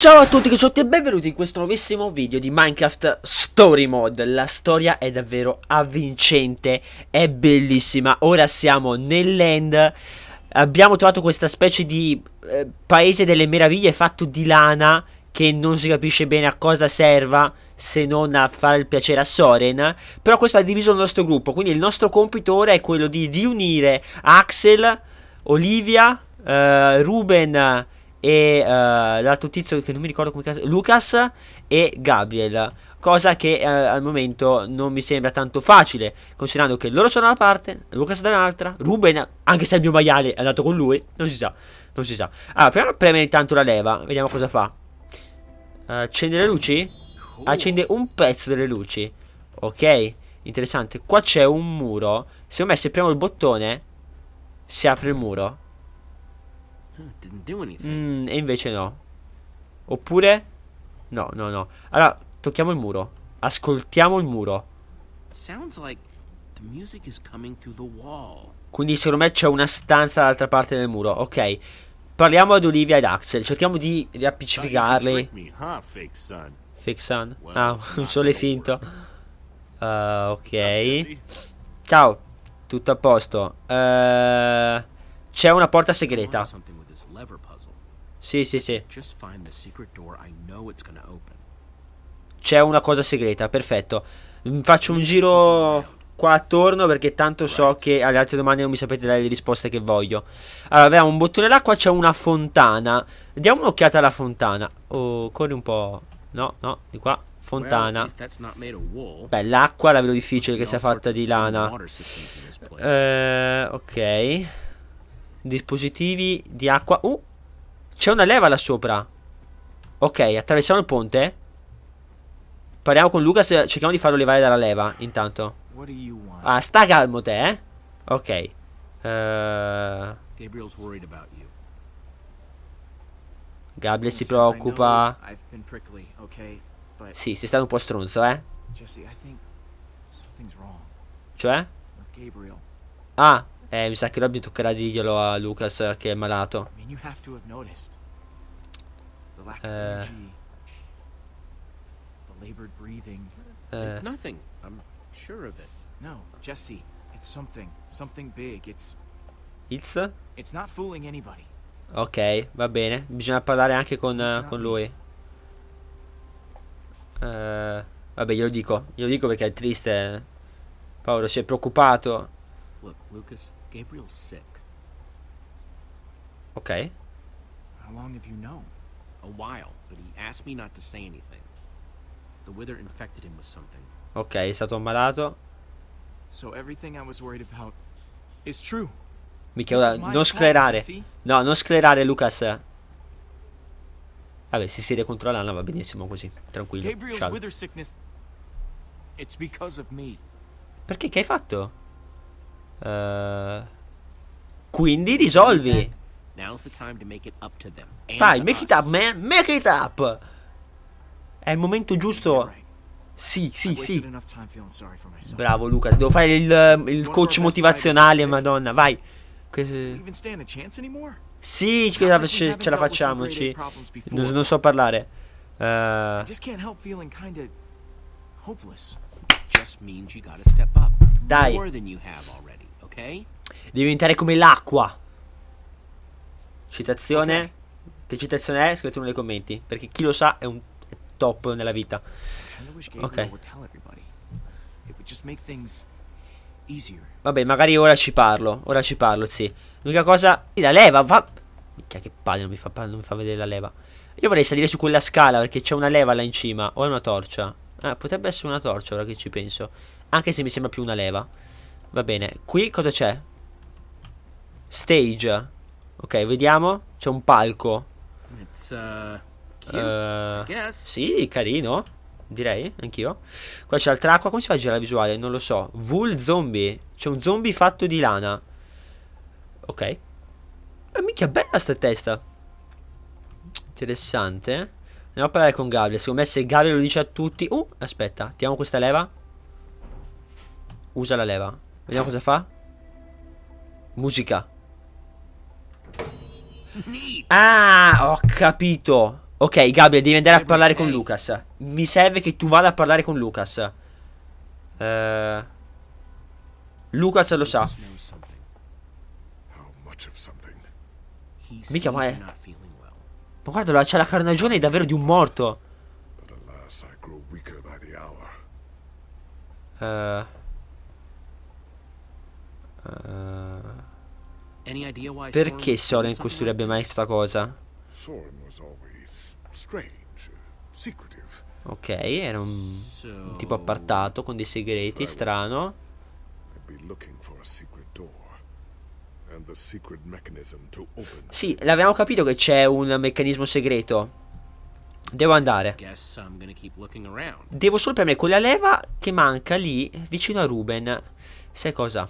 Ciao a tutti cicciotti e benvenuti in questo nuovissimo video di Minecraft Story Mode La storia è davvero avvincente, è bellissima Ora siamo nel land, Abbiamo trovato questa specie di eh, paese delle meraviglie fatto di lana Che non si capisce bene a cosa serva se non a fare il piacere a Soren Però questo ha diviso il nostro gruppo Quindi il nostro compito ora è quello di riunire Axel, Olivia, eh, Ruben e uh, l'altro tizio che non mi ricordo come cazzo Lucas e Gabriel cosa che uh, al momento non mi sembra tanto facile considerando che loro sono da una parte Lucas da un'altra Ruben anche se il mio maiale è andato con lui non si sa non si sa allora ah, prima premere intanto la leva vediamo cosa fa uh, accende le luci accende un pezzo delle luci ok interessante qua c'è un muro secondo me se premo il bottone si apre il muro Ah, mm, e invece no. Oppure... No, no, no. Allora, tocchiamo il muro. Ascoltiamo il muro. Quindi secondo me c'è una stanza dall'altra parte del muro. Ok. Parliamo ad Olivia ed Axel. Cerchiamo di riappiccificarli. Fake son. Ah, un sole finto. Uh, ok. Ciao. Tutto a posto. Uh, c'è una porta segreta. Sì, sì, sì. C'è una cosa segreta, perfetto. Mm, faccio un giro qua attorno perché tanto so che alle altre domande non mi sapete dare le risposte che voglio. Allora, abbiamo un bottone là, qua c'è una fontana. Diamo un'occhiata alla fontana. Oh, corri un po'. No, no, di qua. Fontana. Beh, l'acqua la vedo difficile che sia fatta di lana. Eh, ok. Dispositivi di acqua. Uh, c'è una leva là sopra. Ok, attraversiamo il ponte. Parliamo con Lucas, cerchiamo di farlo levare dalla leva, intanto. Ah, sta calmo te, eh. Ok. Uh... Gabriel si preoccupa. Sì, sei stato un po' stronzo, eh. Cioè? Ah, eh, mi sa che Robby toccherà dirglielo a Lucas che è malato. Eh. Eh. No, Jesse, it's something, something big. It's It's It's not fooling anybody. Ok, va bene. Bisogna parlare anche con, uh, con lui. Uh, vabbè, glielo dico. Glielo dico perché è triste. Paolo si è preoccupato. Look, Lucas, Gabriel's sick. Okay. How long have you known? A while, but he asked me not to say anything. The wither infected him with something. Ok, è stato ammalato. So everything I was worried about is true. Mica non sclerare. No, non sclerare, Lucas. Vabbè, si siede contro l'ana, va benissimo così, tranquillo. Gabriel's wither sickness. It's because of me. Perché che hai fatto? Uh, quindi risolvi. Vai, eh. make it up, man. Make it up. È il momento giusto. Sì, sì, sì. Bravo Lucas, devo fare il, um, il coach motivazionale, madonna, vai. Sì, ce la, ce, ce la facciamoci. Non, non, so parlare. Uh, dai. Diventare come l'acqua. Citazione. Okay. Che citazione è? Scrivetelo nei commenti. Perché chi lo sa è un è top nella vita. Ok. Vabbè, magari ora ci parlo. Ora ci parlo, sì. L'unica cosa. La leva, va. Minchia, che palle, non mi fa, non mi fa vedere la leva. Io vorrei salire su quella scala perché c'è una leva là in cima. O è una torcia? Eh, potrebbe essere una torcia ora che ci penso. Anche se mi sembra più una leva. Va bene, qui cosa c'è? Stage. Ok, vediamo. C'è un palco. It's, uh, cute, uh, sì, carino. Direi, anch'io. Qua c'è altra acqua. Come si fa a girare la visuale? Non lo so. Vul zombie. C'è un zombie fatto di lana. Ok. Ma eh, minchia, bella sta testa. Interessante. Andiamo a parlare con Gabriel. Secondo me se Gabriel lo dice a tutti... Uh, aspetta. Tiamo questa leva. Usa la leva. Vediamo cosa fa. Musica. Ah, ho capito. Ok, Gabriel, devi andare a parlare con Lucas. Mi serve che tu vada a parlare con Lucas. Uh, Lucas lo sa. Mica, ma è... Ma guarda, c'è la carnagione davvero di un morto. Uh, eh, perché Soren costruirebbe mai questa cosa? Ok, era un tipo appartato con dei segreti, strano. Sì, l'avevamo capito che c'è un meccanismo segreto. Devo andare. Devo solo premere quella leva che manca lì vicino a Ruben. Sai cosa?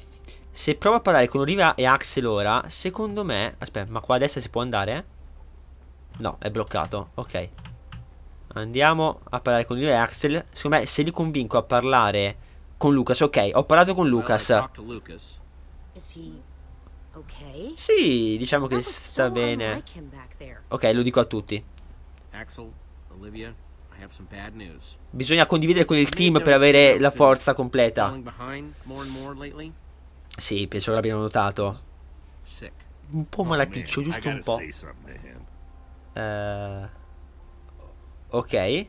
Se provo a parlare con Oliva e Axel ora, secondo me... Aspetta, ma qua a destra si può andare? No, è bloccato. Ok. Andiamo a parlare con Oliva e Axel. Secondo me se li convinco a parlare con Lucas. Ok, ho parlato con Lucas. Sì, diciamo che sta bene. Ok, lo dico a tutti. Axel, Olivia, Bisogna condividere con il team per avere la forza completa. Sì, penso che l'abbiano notato. Un po' malaticcio, giusto un po'. Uh, ok.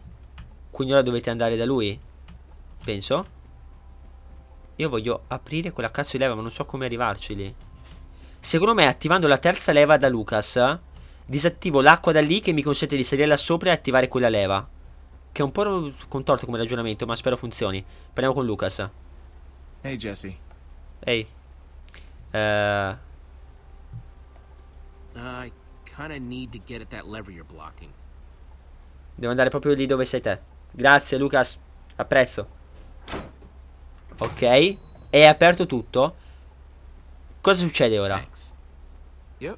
Quindi ora dovete andare da lui? Penso. Io voglio aprire quella cazzo di leva, ma non so come arrivarci lì. Secondo me, attivando la terza leva da Lucas, disattivo l'acqua da lì che mi consente di salire là sopra e attivare quella leva. Che è un po' contorto come ragionamento, ma spero funzioni. Parliamo con Lucas. Ehi, hey, Jesse. Ehi. Hey. Uh, I kinda need to get at that lever you're blocking. Devo andare proprio lì dove sei te. Grazie, Lucas. Apprezzo. Ok. È aperto tutto. Cosa succede ora? Yep.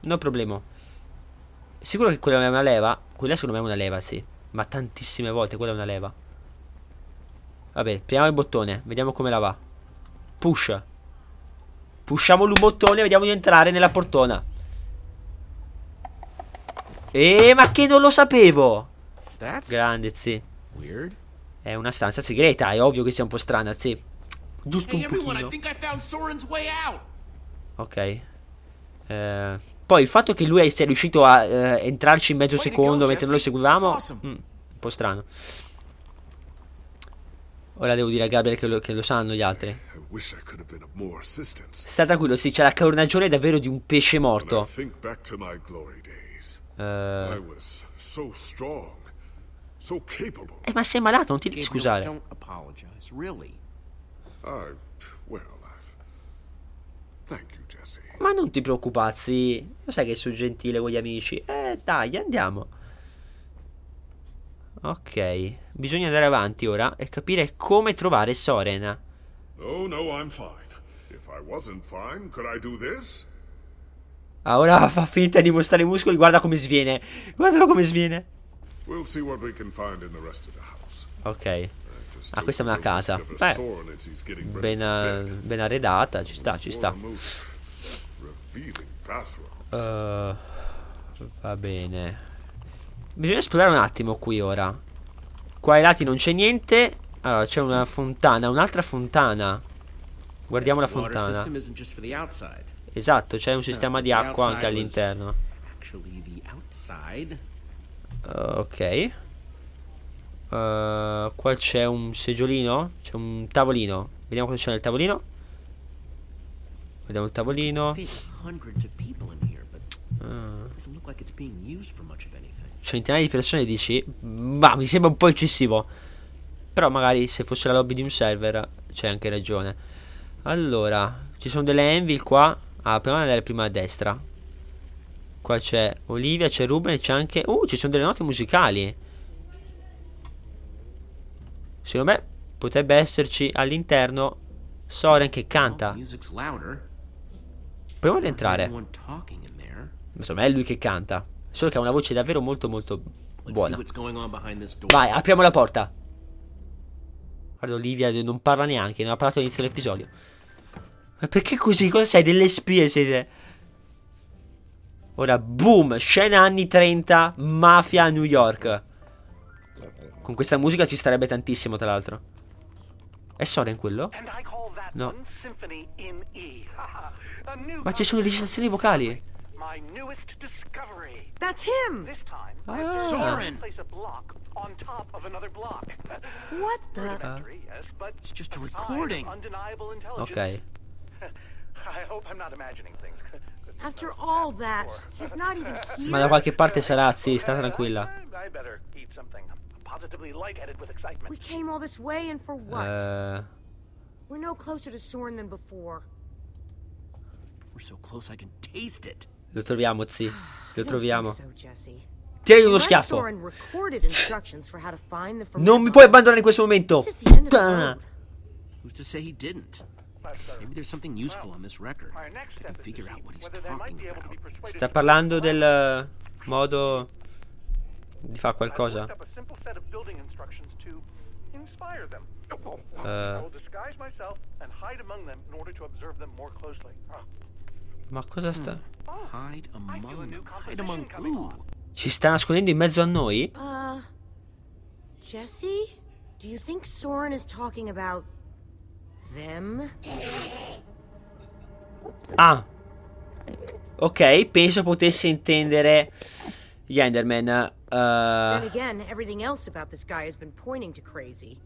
No problema. Sicuro che quella è una leva? Quella secondo me è una leva, sì. Ma tantissime volte quella è una leva. Vabbè, premiamo il bottone. Vediamo come la va. Push. Pusciamo l'umottone e vediamo di entrare nella portona. Eeeh, ma che non lo sapevo. Grande, sì. È una stanza segreta, è ovvio che sia un po' strana, sì. Giusto un pochino. Ok. Eh, poi il fatto che lui sia riuscito a eh, entrarci in mezzo secondo mentre noi lo seguivamo... Mh, mm, un po' strano. Ora devo dire a Gabriel che lo, che lo sanno gli altri. Sta tranquillo, sì, c'è la cornagione davvero di un pesce morto. Eh. eh, ma sei malato, non ti devi scusare. ma non ti preoccupazzi, lo sai che sono gentile con gli amici. Eh, dai, andiamo. Ok. Ok. Bisogna andare avanti ora e capire come trovare Soren. Oh no, I'm fine. If I wasn't fine, could I do this? Ah, ora fa finta di mostrare i muscoli, guarda come sviene. Guardalo come sviene. We'll see what we can find in the rest of the house. Ok. Ah, questa è una casa. Beh, ben, eh, ben arredata, ci sta, ci sta. Uh, va bene. Bisogna esplorare un attimo qui ora. Qua ai lati non c'è niente. Allora, c'è una fontana, un'altra fontana. Guardiamo la fontana. Esatto, c'è un sistema di acqua anche all'interno. Eh, ok. Uh, qua c'è un seggiolino. C'è un tavolino. Vediamo cosa c'è nel tavolino. Vediamo il tavolino. Uh centinaia di persone dici, ma mi sembra un po' eccessivo. Però magari se fosse la lobby di un server c'è anche ragione. Allora, ci sono delle anvil qua. Ah, prima andare prima a destra. Qua c'è Olivia, c'è Ruben, c'è anche... Uh, ci sono delle note musicali. Secondo me potrebbe esserci all'interno Soren che canta. Oh, Proviamo ad entrare. Ma secondo me è lui che canta. Solo che ha una voce davvero molto molto buona. Vai, apriamo la porta. Guarda, Olivia non parla neanche, non ha parlato all'inizio dell'episodio. Ma perché così? Cosa sei? Delle spie siete? Ora, boom, scena anni 30, mafia a New York. Con questa musica ci starebbe tantissimo, tra l'altro. È Soren quello? No. Ma ci sono le registrazioni vocali. That's him! This time, ah. Soren! place a block on top of another block. What the? Uh, yes, but it's just a recording. Undeniable intelligence. Okay. I hope I'm not imagining things. After all that, he's not even here. Ma da qualche parte sarà, sì, sta tranquilla. I better eat something. with excitement. We came all this way and for what? Uh... We're no closer to Soren than before. We're so close I can taste it. Lo troviamo, zi. Lo ah, troviamo. Tiragli uno schiaffo. Non mi puoi abbandonare in questo momento. Ah. Puttana. Sta parlando del eh, modo di fare qualcosa. Uh. Ma cosa sta? Mm. Ci sta nascondendo in mezzo a noi? Uh, Jesse? Do you think Soren is talking about them? Ah. Ok, penso potesse intendere gli Enderman. Uh, again, everything else about this guy has been pointing to crazy.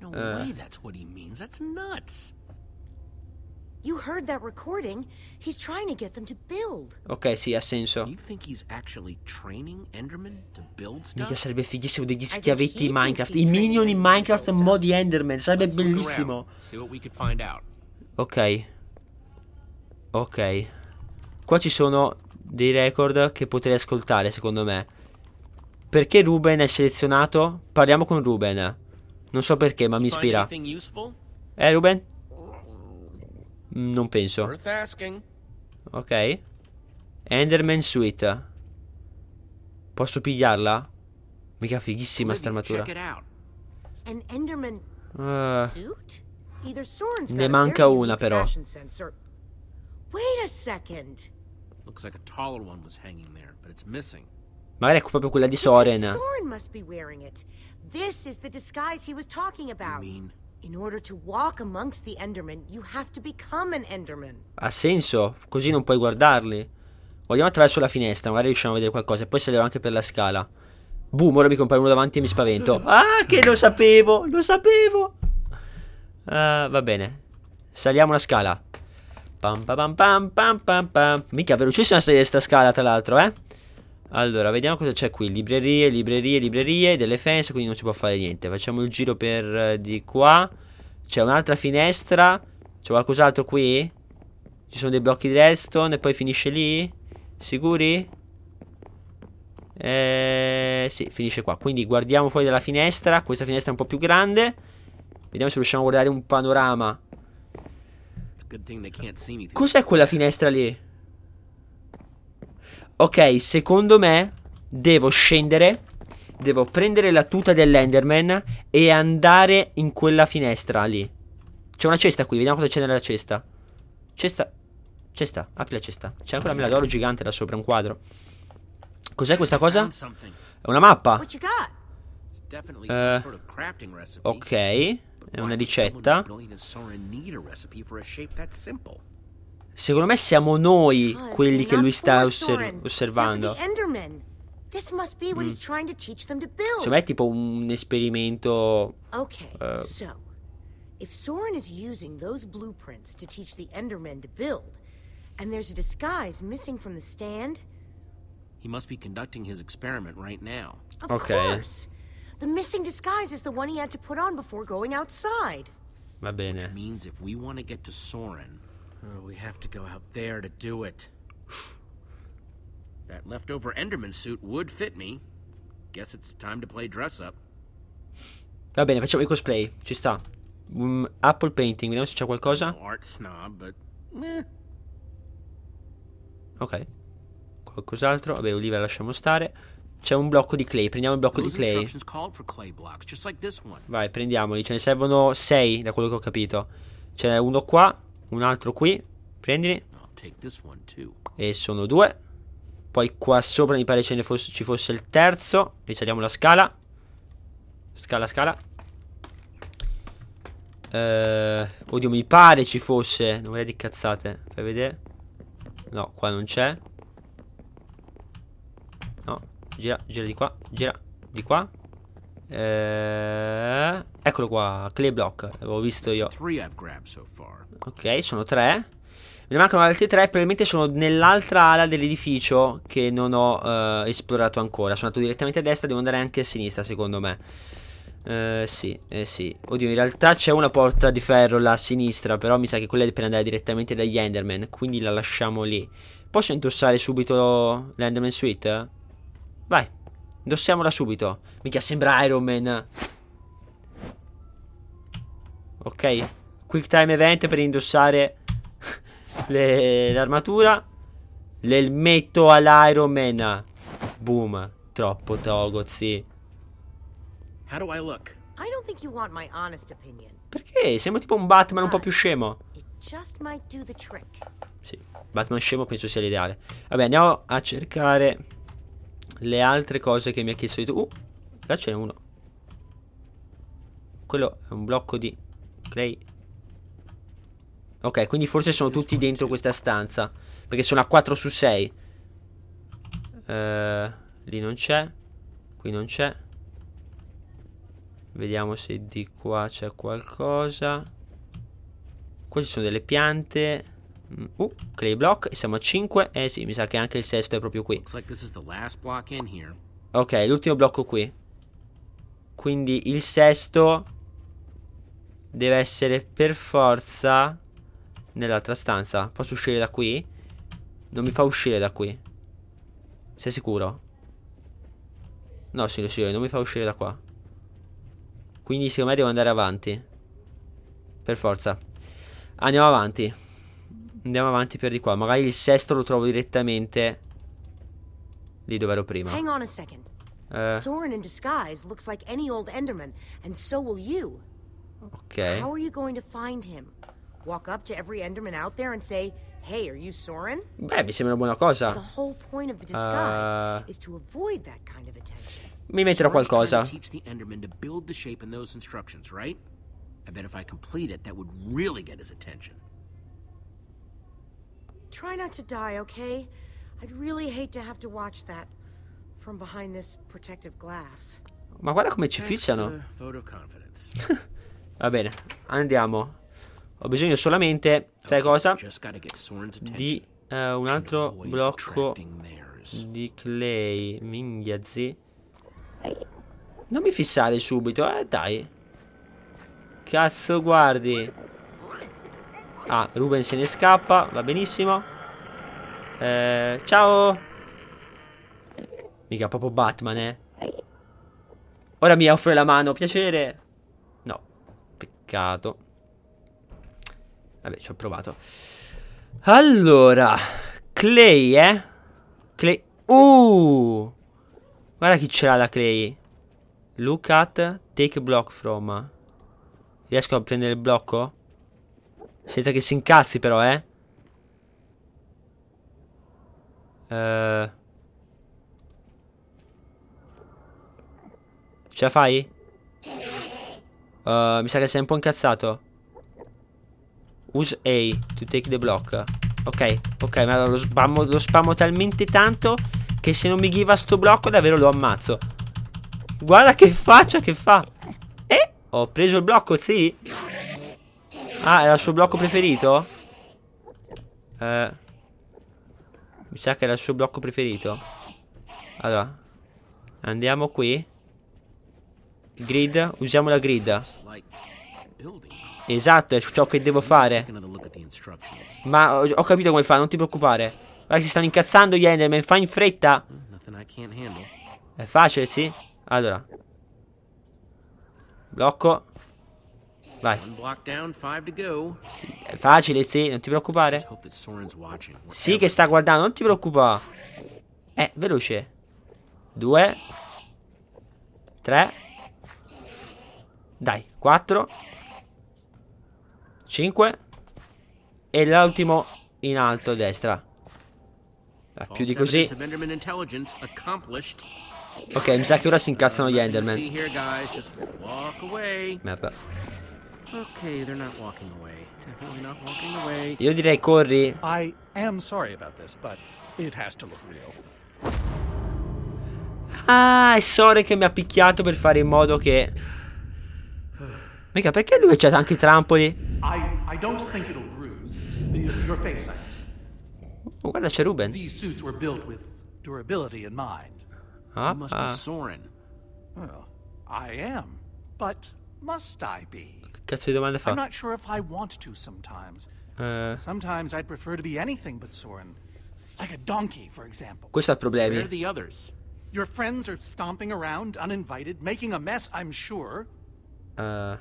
No uh. way that's what he means. That's nuts. You heard that recording. He's trying to get them to build. Ok, sì, ha senso. You think he's actually training Enderman to build stuff? Mica sarebbe fighissimo degli schiavetti in Minecraft. I minion in Minecraft modi Enderman. Sarebbe bellissimo. Ok. Ok. Qua ci sono dei record che potrei ascoltare, secondo me. Perché Ruben è selezionato? Parliamo con Ruben. Non so perché, ma mi ispira. Eh, Ruben? Non penso. Ok. Enderman Suite. Posso pigliarla? Mica fighissima sta armatura. Uh, ne manca una però. Magari è proprio quella di Soren. Soren must be wearing it. This is the disguise he was talking about. In order to walk amongst the Endermen, you have to become an Enderman. Ha senso? Così non puoi guardarli. Vogliamo attraverso la finestra, magari riusciamo a vedere qualcosa. E poi salirò anche per la scala. Boom, ora mi compare uno davanti e mi spavento. Ah, che lo sapevo, lo sapevo. Uh, va bene. Saliamo la scala. Pam pam pam pam pam pam. Mica velocissima salire sta scala, tra l'altro, eh. Allora, vediamo cosa c'è qui. Librerie, librerie, librerie, delle fence, quindi non si può fare niente. Facciamo il giro per eh, di qua. C'è un'altra finestra. C'è qualcos'altro qui? Ci sono dei blocchi di redstone e poi finisce lì? Sicuri? Eh, sì, finisce qua. Quindi guardiamo fuori dalla finestra. Questa finestra è un po' più grande. Vediamo se riusciamo a guardare un panorama. Cos'è quella finestra lì? Ok, secondo me devo scendere, devo prendere la tuta dell'Enderman e andare in quella finestra lì. C'è una cesta qui, vediamo cosa c'è nella cesta. Cesta, cesta, apri la cesta. C'è ancora una mela d'oro gigante là sopra, un quadro. Cos'è questa cosa? È una mappa. Eh, ok, è una ricetta. Secondo me siamo noi ah, quelli che lui sta osser osservando. Mm. Secondo me è tipo un esperimento... Ok, quindi, eh, se Soren is using those blueprints per teach the Endermen a build, e c'è un disguise missing from the stand, he must be conducting his experiment right now. Of okay. course. The missing disguise is the one he had to put on before going outside. Va bene. Which means if we want to get to Soren, Oh, we have to go out there to do it. That leftover Enderman suit would fit me. Guess it's time to play dress up. Va bene, facciamo i cosplay, ci sta. Um, Apple Painting, vediamo se c'è qualcosa. art snob, but eh. Ok. Qualcos'altro? Vabbè, Oliva lasciamo stare. C'è un blocco di clay, prendiamo il blocco di clay. clay blocks, like Vai, prendiamoli, ce ne servono 6 da quello che ho capito. Ce n'è uno qua, un altro qui. Prendili. E sono due. Poi qua sopra mi pare ce fosse, ci fosse il terzo. Risaliamo la scala. Scala, scala. Eh, oddio, mi pare ci fosse. Non vorrei di cazzate. Fai vedere. No, qua non c'è. No, gira, gira di qua. Gira di qua. Eh, eccolo qua, clay block, l'avevo visto io. Ok, sono tre. Me ne mancano altri tre, probabilmente sono nell'altra ala dell'edificio che non ho eh, esplorato ancora. Sono andato direttamente a destra, devo andare anche a sinistra secondo me. Eh sì, eh sì. Oddio, in realtà c'è una porta di ferro là a sinistra, però mi sa che quella è per andare direttamente dagli Enderman, quindi la lasciamo lì. Posso indossare subito l'Enderman Suite? Vai. Indossiamola subito. Mica sembra Iron Man. Ok. Quick time event per indossare l'armatura. L'elmetto all'Iron Man. Boom. Troppo togozzi. How do I look? I don't think you want my honest opinion. Perché? Sembra tipo un Batman un po' ah, più scemo. Sì, Batman scemo penso sia l'ideale. Vabbè, andiamo a cercare le altre cose che mi ha chiesto di tu. Uh, là ce n'è uno. Quello è un blocco di clay. Ok, quindi forse sono tutti dentro questa stanza. Perché sono a 4 su 6. Uh, eh, lì non c'è. Qui non c'è. Vediamo se di qua c'è qualcosa. Qua ci sono delle piante. Uh, clay block siamo a 5. Eh sì, mi sa che anche il sesto è proprio qui. Ok, l'ultimo blocco qui. Quindi il sesto deve essere per forza nell'altra stanza. Posso uscire da qui? Non mi fa uscire da qui. Sei sicuro? No, signore, sì, non mi fa uscire da qua. Quindi secondo me devo andare avanti. Per forza. Andiamo avanti. Andiamo avanti per di qua. Magari il sesto lo trovo direttamente lì dove ero prima. Hang on a second. Uh. Soren in disguise looks like any old Enderman, and so will you. Okay. How are you going to find him? Walk up to every Enderman out there and say, "Hey, are you Soren?" Beh, mi sembra una buona cosa. The whole point of the disguise uh. is to avoid that kind of attention. Mi metterò qualcosa. Teach the Enderman to build the shape in those instructions, right? I bet if I complete it, that would really get his attention. Try not to die, okay? I'd really hate to have to watch that from behind this protective glass. Ma guarda come ci fissano. Va bene, andiamo. Ho bisogno solamente, sai cosa? Di uh, un altro blocco di clay. Minghia, zi. Non mi fissare subito, eh, dai. Cazzo, guardi. Ah, Ruben se ne scappa, va benissimo. Eh, ciao! Mica proprio Batman, eh. Ora mi offre la mano, piacere. No, peccato. Vabbè, ci ho provato. Allora, Clay, eh. Clay. Uh! Guarda chi ce l'ha la Clay. Look at, take block from. Riesco a prendere il blocco? Senza che si incazzi però, eh. Uh... Ce la fai? Uh, mi sa che sei un po' incazzato. Use A to take the block. Ok, ok, ma lo spammo, lo spammo talmente tanto che se non mi ghiva sto blocco davvero lo ammazzo. Guarda che faccia che fa. Eh, ho preso il blocco, sì. Ah, era il suo blocco preferito? Eh. Mi sa che era il suo blocco preferito. Allora. Andiamo qui. Grid. Usiamo la grid. Esatto, è ciò che devo fare. Ma ho, capito come fa, non ti preoccupare. Guarda si stanno incazzando gli Enderman, fa in fretta. È facile, sì? Allora. Blocco. Vai. È facile, sì, non ti preoccupare. Sì che sta guardando, non ti preoccupare. Eh, veloce. Due. Tre. Dai, quattro. Cinque. E l'ultimo in alto a destra. Ah, più di così. Ok, mi sa che ora si incazzano gli uh, Enderman. Merda. Ok, they're not walking away. Definitely not walking away. Io direi corri. I am sorry about this, but it has to look real. Ah, è Sore che mi ha picchiato per fare in modo che Mica perché lui c'ha anche i trampoli? I, I don't think it'll bruise your face. Oh, guarda c'è Ruben. These suits were built with durability in mind. Ah, must be ah. Soren. Well, I am, but must I be? I'm not sure if I want to sometimes. Uh. Sometimes I'd prefer to be anything but Soren. Like a donkey, for example. Questo Where are the others? Your friends are stomping around uninvited, making a mess, I'm sure. Uh.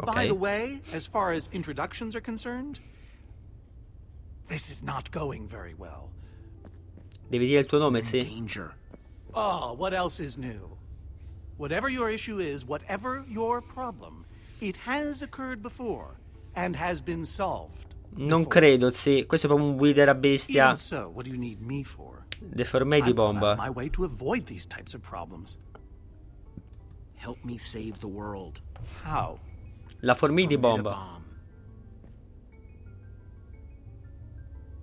Okay. By the way, as far as introductions are concerned, this is not going very well. Devi dire il tuo nome, sì. Danger. Oh, what else is new? Whatever your issue is, whatever your problem, It has occurred before and has been solved. Non credo, sì. Questo è proprio un wither a bestia. Even so, what do you need me for? Deformei di bomba. My way to avoid these types of problems. Help me save the world. How? La formi bomba.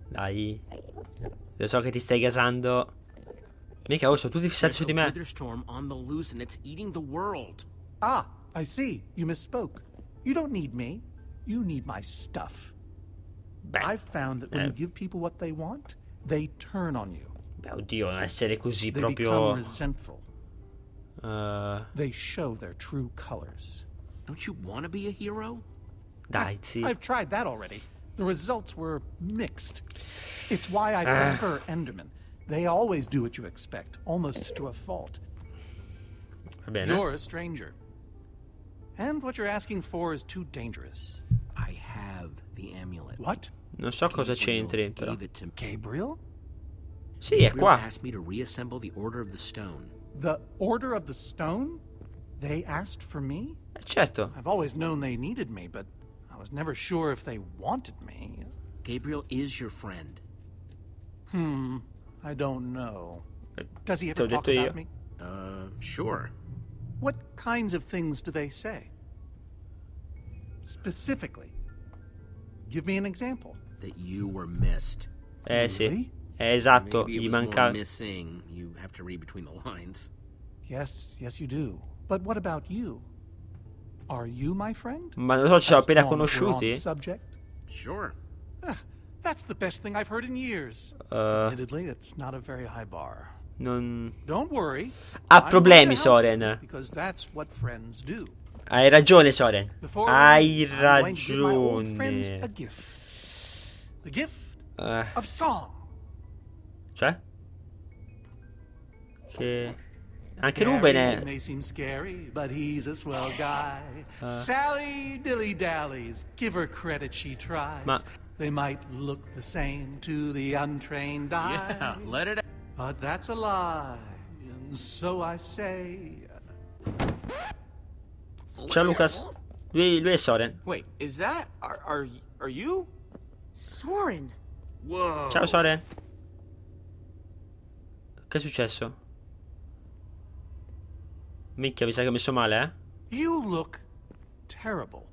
Dai. Lo so che ti stai gasando. Mica, oh, sono tutti fissati su di me. Ah, I see. You misspoke. You don't need me. You need my stuff. I've found that when you give people what they want, they turn on you. Beh, oh, oddio, essere così they proprio... resentful. Uh... They show their true colors. Don't you want to be a hero? Dai, sì. I've tried that already. The results were mixed. It's why I ah. prefer Endermen. They always do what you expect, almost to a fault. You're a stranger. And what you're asking for is too dangerous. I have the amulet. What? Non so cosa c'è però. Gabriel? Sì, è qua. asked me to reassemble the Order of the Stone. The Order of the Stone? They asked for me? Eh, certo. I've always known they needed me, but I was never sure if they wanted me. Gabriel is your friend. Hmm, I don't know. Eh, Does he ever talk about me? Uh, sure. What kinds of things do they say? Specifically, give me an example. That you were missed. Eh sì. Eh, esatto, gli mancava missing. You have to read between the lines. Yes, yes you do. But what about you? Are you my friend? Ma non so, ci ho appena conosciuti. Subject? Sure. Ah, that's the best thing I've heard in years. Uh, Admittedly, it's not a very high bar. Non... Ha problemi Soren. Hai ragione Soren. Hai ragione. Uh. Cioè? Che... Anche Ruben è... Uh. Ma... They might look the same to the untrained eye. Yeah, let it But that's a lie, and so I say. Ciao uh, Lucas. Lui, er lui er è Soren. Wait, is that are are are you Soren? Whoa. Ciao Soren. Che è successo? Minchia, mi sa che ho messo male, eh? You look terrible.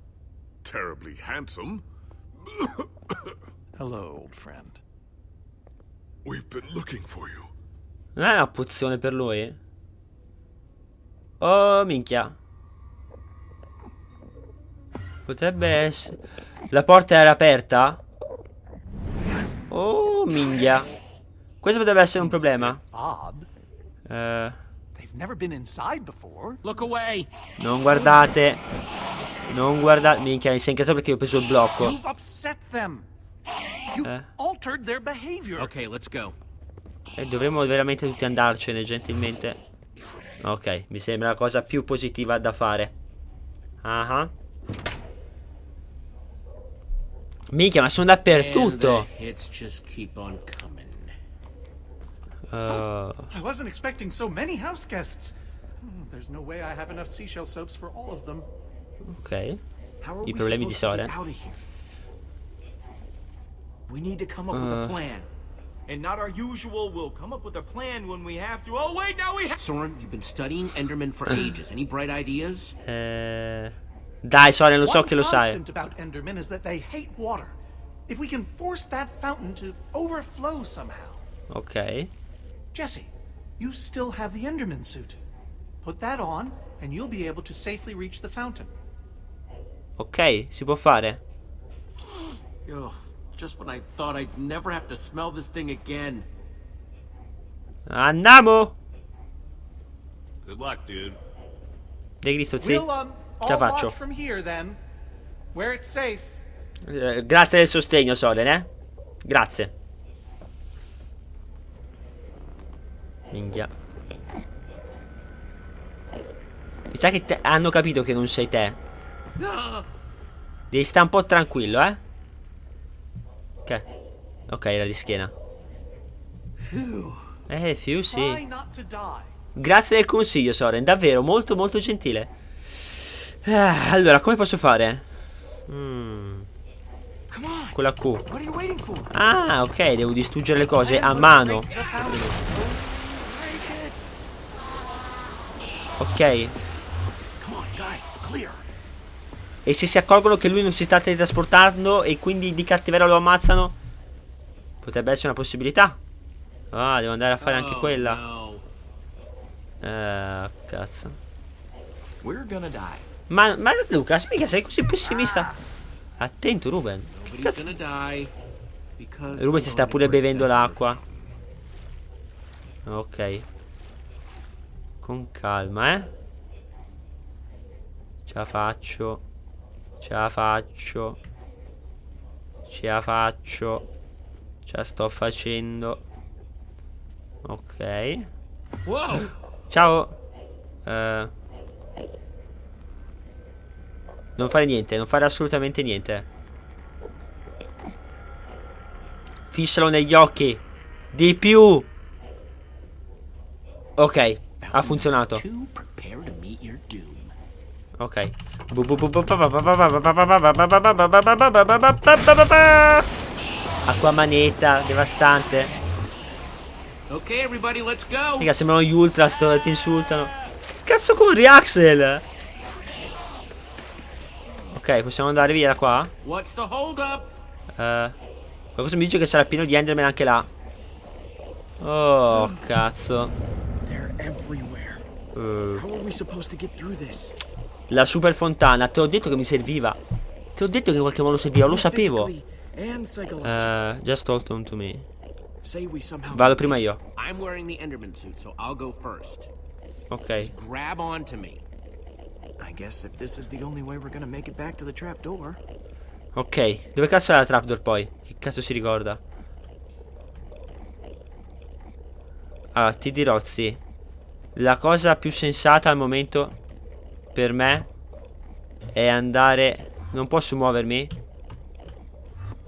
Terribly handsome. Hello, old friend. Non è una pozione per lui? Oh, minchia. Potrebbe essere... La porta era aperta? Oh, minchia. Questo potrebbe essere un problema. Eh... Non guardate. Non guardate. Minchia, mi sei incazzato perché ho preso il blocco. Eh. Ok, let's go. E eh, dovremmo veramente tutti andarcene, gentilmente. Ok, mi sembra la cosa più positiva da fare. Ah. Uh ah. -huh. Minchia, ma sono dappertutto. Uh... Oh, I wasn't expecting so many house guests. Hmm, there's no way I have enough seashell soaps for all of them. Ok. I problemi di Soren. We need to come up uh. with a uh. plan. And not our usual, we'll come up with a plan when we have to. Oh, wait, now we have... Soren, you've been studying Enderman for ages. Any bright ideas? Uh, dai, Soren, lo so che lo sai. constant about Endermen is that they hate water. If we can force that fountain to overflow somehow. Okay. Jesse, you still have the Enderman suit. Put that on, and you'll be able to safely reach the fountain. Ok, si può fare. Oh. Just when I thought I'd never have to smell this thing again. Andiamo! Good luck, dude. De Cristo, sì. We'll, um, Ce la faccio. From here, then, where it's safe. Eh, grazie del sostegno, Solen, eh? Grazie. Minchia. Mi sa che hanno capito che non sei te. Devi stare un po' tranquillo, eh? Che? Ok, era di schiena. Eh, Fiu sì. Grazie del consiglio, Soren. Davvero, molto molto gentile. Eh, allora, come posso fare? Mm. Con la Q. Ah, ok, devo distruggere le cose a mano. Ok. E se si accorgono che lui non si sta teletrasportando e quindi di cattiveria lo ammazzano? Potrebbe essere una possibilità. Ah, devo andare a fare anche oh, quella. Oh, no. Eh, cazzo. Ma, ma Lucas, mica sei così pessimista. Ah. Attento, Ruben. Che cazzo? Ruben si sta pure bevendo l'acqua. Ok. Con calma, eh. Ce la faccio. Ce la faccio. Ce la faccio. Ce la sto facendo. Ok. Wow. Ciao. Uh. Non fare niente, non fare assolutamente niente. Fissalo negli occhi. Di più. Ok, ha funzionato. Ok. Acquamaneta, devastante. Ok, everybody, let's go. Raga, sembrano gli ultra, sto, ti insultano. Che cazzo corri, Axel? Ok, possiamo andare via da qua? What's the hold up? Eh. Qualcosa mi dice che sarà pieno di Enderman anche là. Oh, cazzo. They're everywhere. Uh. How are we supposed to get through this? La super fontana, te ho detto che mi serviva. Te ho detto che in qualche modo serviva, lo sapevo. Uh, just talk to me. Vado prima io. Ok. Ok, dove cazzo è la trapdoor poi? Che cazzo si ricorda? Allora, ah, ti dirò, sì. La cosa più sensata al momento per me è andare... Non posso muovermi?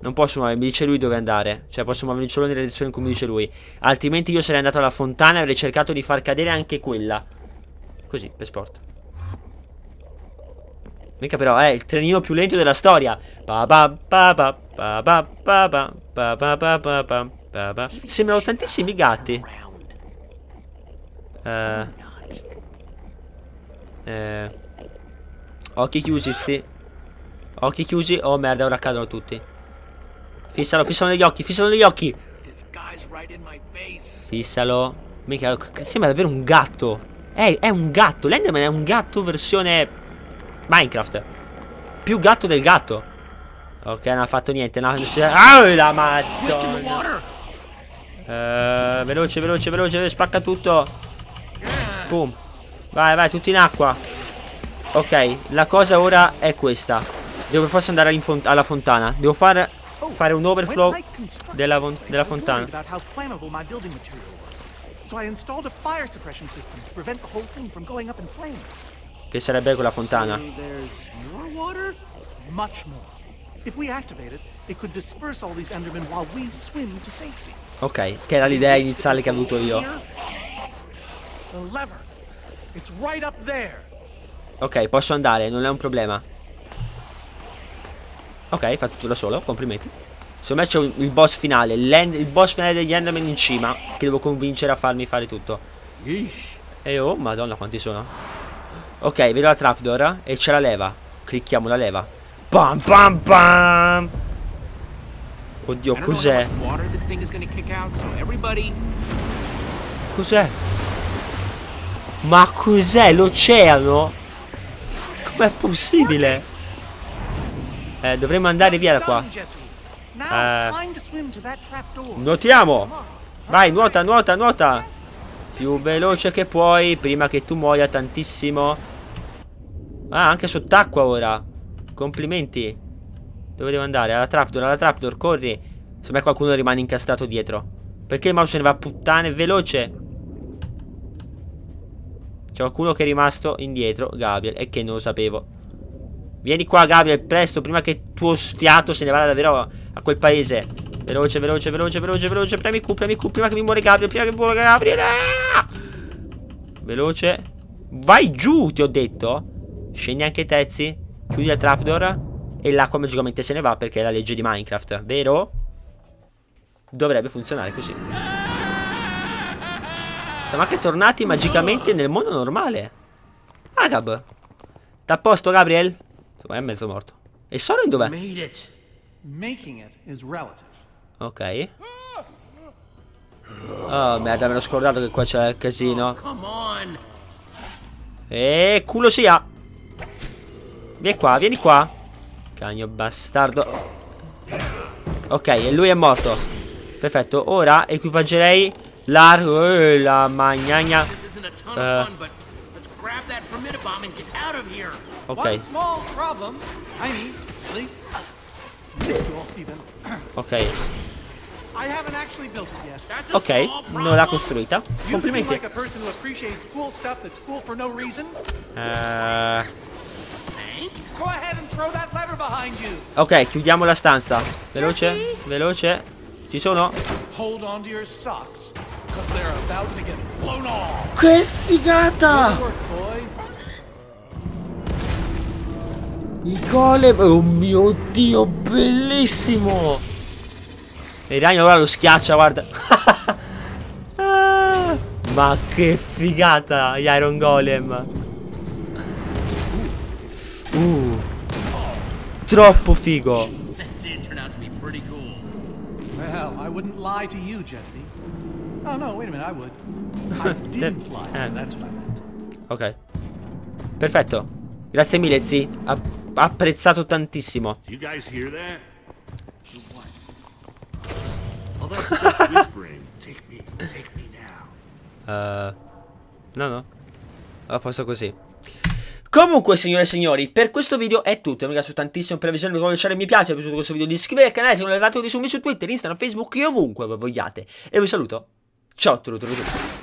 Non posso muovermi, mi dice lui dove andare. Cioè posso muovermi solo nella direzione in cui mi dice lui. Altrimenti io sarei andato alla fontana e avrei cercato di far cadere anche quella. Così, per sport. Mica però è eh, il trenino più lento della storia. Sembra tantissimi gatti. Eh... Uh. Eh, occhi chiusi, zi. Occhi chiusi. Oh merda, ora cadono tutti. Fissalo, fissalo negli occhi, fissalo negli occhi. Fissalo. Mica, sembra davvero un gatto. È, è un gatto. L'Enderman è un gatto versione Minecraft. Più gatto del gatto. Ok, non ha fatto niente. No, ah, la madonna. Uh, veloce, veloce, veloce. Spacca tutto. Boom. Vai, vai, tutti in acqua. Ok, la cosa ora è questa. Devo forse andare font alla fontana. Devo far fare un overflow della, della fontana. Che sarebbe quella fontana. Ok, che era l'idea iniziale che ho avuto io. Ok, posso andare, non è un problema. Ok, fa tutto da solo, complimenti. Secondo me c'è il boss finale, il boss finale degli Enderman in cima, che devo convincere a farmi fare tutto. E oh, madonna, quanti sono. Ok, vedo la trapdoor e c'è la leva. Clicchiamo la leva. Bam, bam, bam! Oddio, cos'è? Cos'è? Ma cos'è l'oceano? Com'è possibile? Eh, dovremmo andare via da qua. Eh, nuotiamo! Vai, nuota, nuota, nuota! Più veloce che puoi, prima che tu muoia tantissimo. Ah, anche sott'acqua ora. Complimenti. Dove devo andare? Alla trapdoor, alla trapdoor, corri. Se me qualcuno rimane incastrato dietro. Perché il mouse se ne va puttane veloce? C'è qualcuno che è rimasto indietro, Gabriel, e che non lo sapevo. Vieni qua, Gabriel, presto, prima che tuo sfiato se ne vada davvero a quel paese. Veloce, veloce, veloce, veloce, veloce. Premi Q, premi Q, prima che mi muore Gabriel, prima che mi muore Gabriel. Ah! Veloce. Vai giù, ti ho detto. Scendi anche i Tezzi. Chiudi la trapdoor. E l'acqua magicamente se ne va perché è la legge di Minecraft, vero? Dovrebbe funzionare così. Siamo anche tornati magicamente nel mondo normale. Agab. Gab. T'ha posto, Gabriel? Insomma, è mezzo morto. E in dov'è? Ok. Oh, merda, me l'ho scordato che qua c'è il casino. Oh, e culo sia. Vieni qua, vieni qua. Cagno bastardo. Ok, e lui è morto. Perfetto, ora equipaggerei Largo eh, la mañana. Uh. Eh. Ok. Ok. Ok, non l'ha costruita. Complimenti. Uh. Ok, chiudiamo la stanza. Veloce, veloce. Ci sono? Che figata! I golem... Oh mio Dio, bellissimo! E Ragno ora lo schiaccia, guarda. ah, ma che figata, gli Iron Golem. Uh. Troppo figo. wouldn't lie to you, Jesse. Oh no, wait a minute, I would. I didn't lie to you, eh. that's what I meant. Ok. Perfetto. Grazie mille, zi. Ha apprezzato tantissimo. You guys hear that? What? All that stuff whispering. Take me, Uh, no, no. La ah, posto così. Comunque signore e signori per questo video è tutto, Mi ringrazio tantissimo per la visione, vi voglio lasciare mi piace, se vi è piaciuto questo video di iscrivervi al canale, se non l'avete fatto di seguirmi su Twitter, Instagram, Facebook e ovunque voi vogliate. E vi saluto, ciao a tutti.